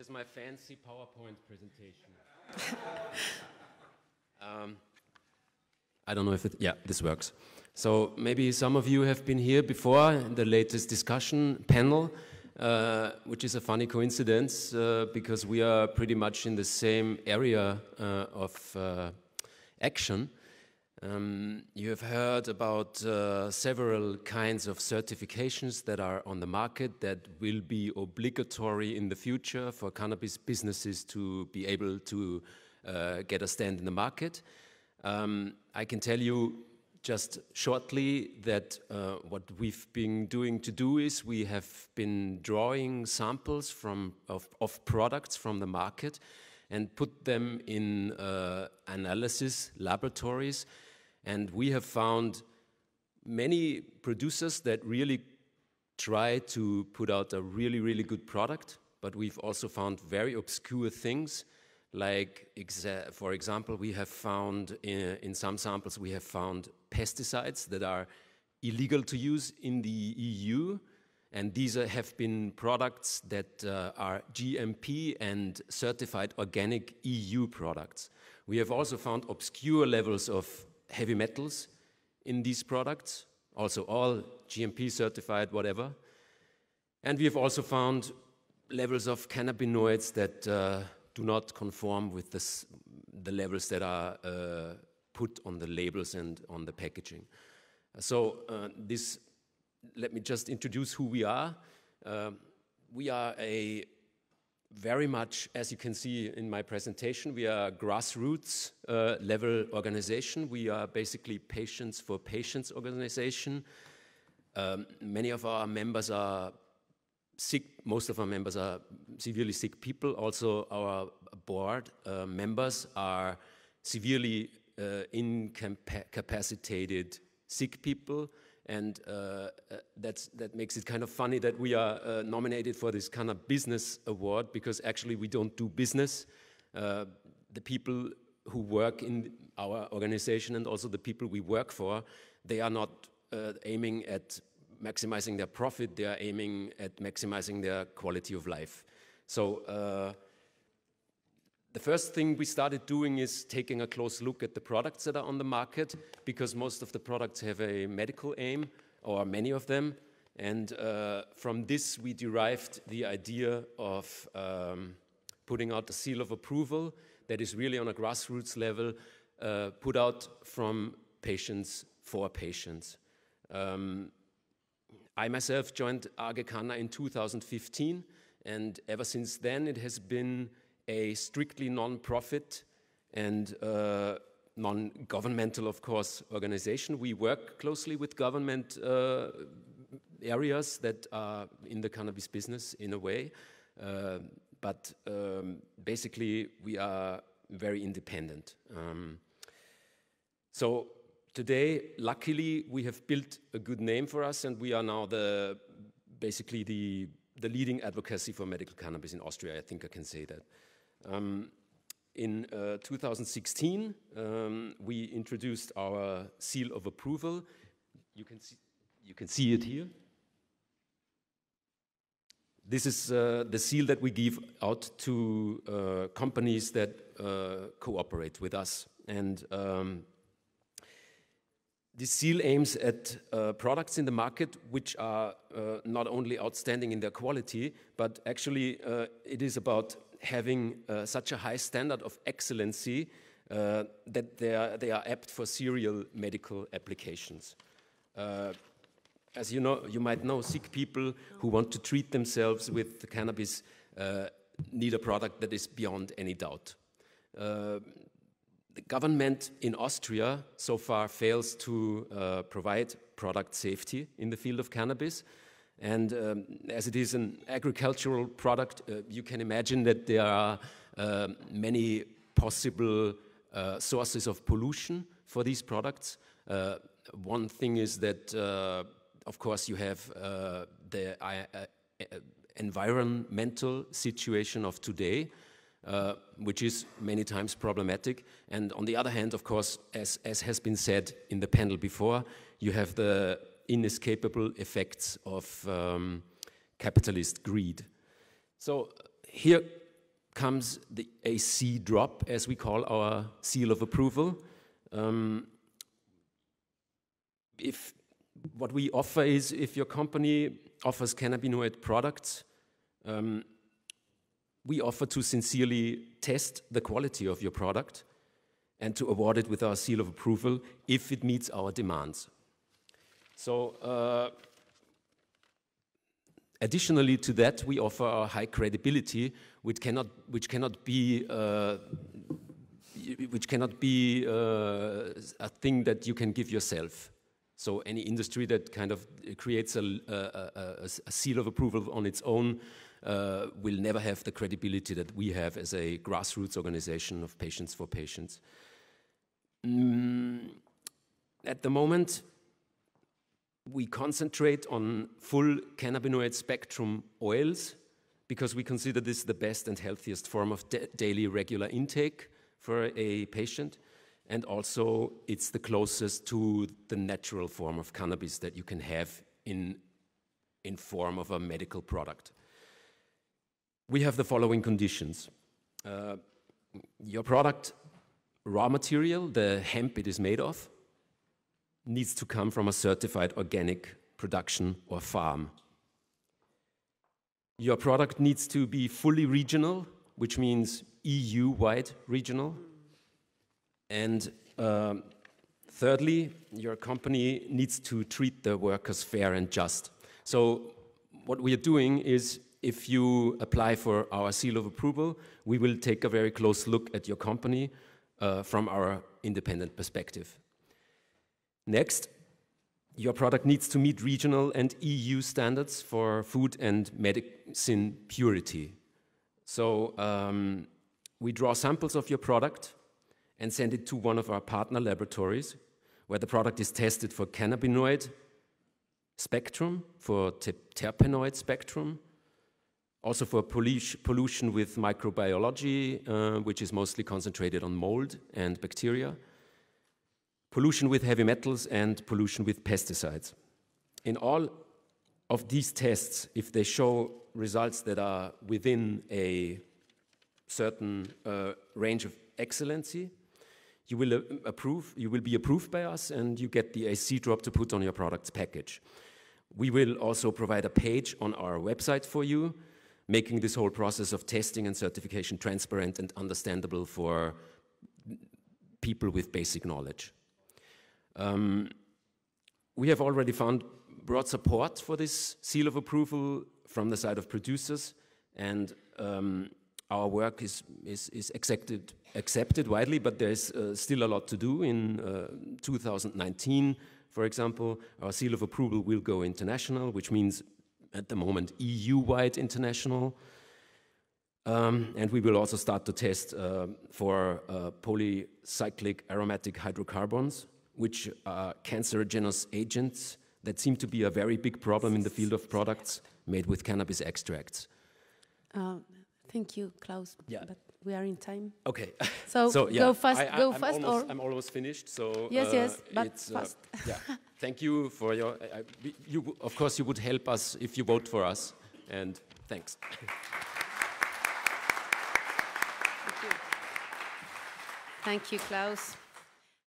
is my fancy PowerPoint presentation. um, I don't know if it, yeah, this works. So maybe some of you have been here before in the latest discussion panel, uh, which is a funny coincidence uh, because we are pretty much in the same area uh, of uh, action. Um, you have heard about uh, several kinds of certifications that are on the market that will be obligatory in the future for cannabis businesses to be able to uh, get a stand in the market. Um, I can tell you just shortly that uh, what we've been doing to do is we have been drawing samples from of, of products from the market and put them in uh, analysis laboratories and we have found many producers that really try to put out a really, really good product, but we've also found very obscure things. Like, exa for example, we have found in, eh, in some samples, we have found pesticides that are illegal to use in the EU. And these are, have been products that uh, are GMP and certified organic EU products. We have also found obscure levels of heavy metals in these products, also all GMP certified, whatever. And we have also found levels of cannabinoids that uh, do not conform with this, the levels that are uh, put on the labels and on the packaging. So uh, this, let me just introduce who we are. Uh, we are a very much, as you can see in my presentation, we are a grassroots uh, level organization. We are basically patients for patients organization. Um, many of our members are sick, most of our members are severely sick people. Also, our board uh, members are severely uh, incapacitated sick people. And uh, uh, that's, that makes it kind of funny that we are uh, nominated for this kind of business award because actually we don't do business. Uh, the people who work in our organization and also the people we work for, they are not uh, aiming at maximizing their profit, they are aiming at maximizing their quality of life. So uh, the first thing we started doing is taking a close look at the products that are on the market because most of the products have a medical aim or many of them. And uh, from this, we derived the idea of um, putting out a seal of approval that is really on a grassroots level, uh, put out from patients for patients. Um, I myself joined Aga in 2015, and ever since then, it has been a strictly non-profit and uh, non-governmental, of course, organization. We work closely with government uh, areas that are in the cannabis business in a way, uh, but um, basically we are very independent. Um, so today, luckily, we have built a good name for us, and we are now the basically the the leading advocacy for medical cannabis in Austria. I think I can say that. Um, in uh, 2016, um, we introduced our seal of approval. You can see, you can see it here. This is uh, the seal that we give out to uh, companies that uh, cooperate with us. And um, this seal aims at uh, products in the market which are uh, not only outstanding in their quality, but actually uh, it is about having uh, such a high standard of excellency uh, that they are, they are apt for serial medical applications. Uh, as you know, you might know, sick people who want to treat themselves with the cannabis need a product that is beyond any doubt the government in Austria so far fails to uh, provide product safety in the field of cannabis. And um, as it is an agricultural product, uh, you can imagine that there are uh, many possible uh, sources of pollution for these products. Uh, one thing is that, uh, of course, you have the environmental situation of today uh, which is many times problematic. And on the other hand, of course, as, as has been said in the panel before, you have the inescapable effects of um, capitalist greed. So here comes the AC drop, as we call our seal of approval. Um, if what we offer is if your company offers cannabinoid products, um, we offer to sincerely test the quality of your product and to award it with our seal of approval if it meets our demands. So, uh, additionally to that, we offer our high credibility, which cannot, which cannot be, uh, which cannot be uh, a thing that you can give yourself. So any industry that kind of creates a, a, a, a seal of approval on its own uh, will never have the credibility that we have as a grassroots organization of patients for patients. Mm, at the moment, we concentrate on full cannabinoid spectrum oils because we consider this the best and healthiest form of daily regular intake for a patient. And also, it's the closest to the natural form of cannabis that you can have in, in form of a medical product we have the following conditions. Uh, your product raw material, the hemp it is made of, needs to come from a certified organic production or farm. Your product needs to be fully regional, which means EU-wide regional. And um, thirdly, your company needs to treat the workers fair and just. So what we are doing is if you apply for our seal of approval, we will take a very close look at your company uh, from our independent perspective. Next, your product needs to meet regional and EU standards for food and medicine purity. So um, we draw samples of your product and send it to one of our partner laboratories where the product is tested for cannabinoid spectrum, for terpenoid spectrum, also for pollution with microbiology, uh, which is mostly concentrated on mold and bacteria, pollution with heavy metals, and pollution with pesticides. In all of these tests, if they show results that are within a certain uh, range of excellency, you will uh, approve, you will be approved by us, and you get the AC drop to put on your products package. We will also provide a page on our website for you making this whole process of testing and certification transparent and understandable for people with basic knowledge. Um, we have already found broad support for this seal of approval from the side of producers, and um, our work is, is, is, accepted, accepted widely, but there's uh, still a lot to do. In uh, 2019, for example, our seal of approval will go international, which means at the moment EU-wide international. Um, and we will also start to test uh, for uh, polycyclic aromatic hydrocarbons, which are cancerogenous agents that seem to be a very big problem in the field of products made with cannabis extracts. Uh, thank you, Klaus. Yeah. But we are in time. Okay. So, so yeah. go fast. I, go I'm fast. Almost, or I'm almost finished. So yes, uh, yes, but uh, fast. Uh, yeah. Thank you for your. Uh, you of course you would help us if you vote for us, and thanks. Thank you, Klaus.